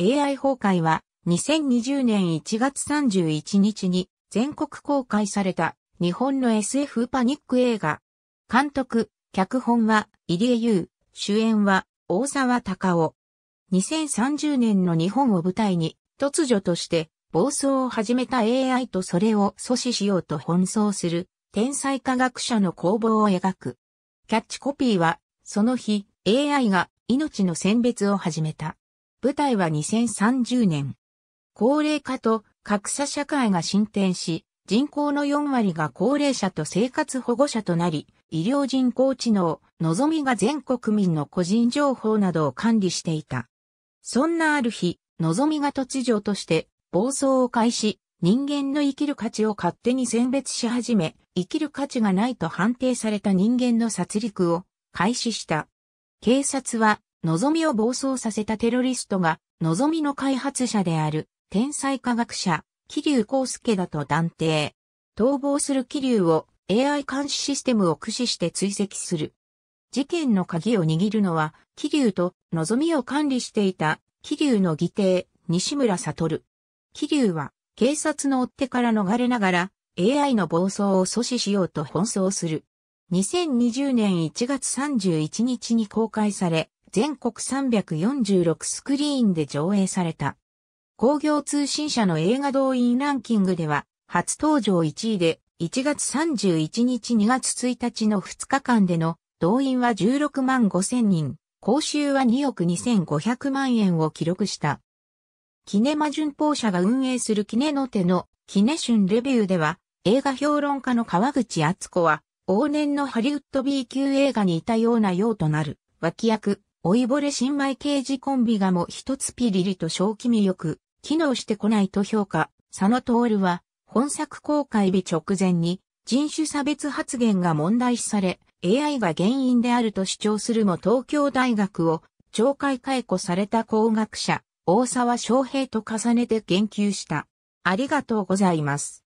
AI 崩壊は2020年1月31日に全国公開された日本の SF パニック映画。監督、脚本は入江優、主演は大沢隆夫。2030年の日本を舞台に突如として暴走を始めた AI とそれを阻止しようと奔走する天才科学者の攻防を描く。キャッチコピーは、その日、AI が命の選別を始めた。舞台は2030年。高齢化と格差社会が進展し、人口の4割が高齢者と生活保護者となり、医療人工知能、のぞみが全国民の個人情報などを管理していた。そんなある日、のぞみが突如として暴走を開始、人間の生きる価値を勝手に選別し始め、生きる価値がないと判定された人間の殺戮を開始した。警察は望みを暴走させたテロリストが、望みの開発者である、天才科学者、桐生康介だと断定。逃亡する桐生を AI 監視システムを駆使して追跡する。事件の鍵を握るのは、桐生と望みを管理していた、桐生の義弟、西村悟。桐生は、警察の追手から逃れながら、AI の暴走を阻止しようと奔走する。2020年1月31日に公開され、全国346スクリーンで上映された。工業通信社の映画動員ランキングでは、初登場1位で、1月31日2月1日の2日間での動員は16万5千人、公衆は2億2500万円を記録した。キネマ旬報社が運営するキネの手のキネ春レビューでは、映画評論家の川口敦子は、往年のハリウッド B 級映画にいたような用となる、脇役、老いぼれ新米刑事コンビがも一つピリリと正気味よく、機能してこないと評価、佐野徹は、本作公開日直前に、人種差別発言が問題視され、AI が原因であると主張するも東京大学を懲戒解雇された工学者、大沢昌平と重ねて言及した。ありがとうございます。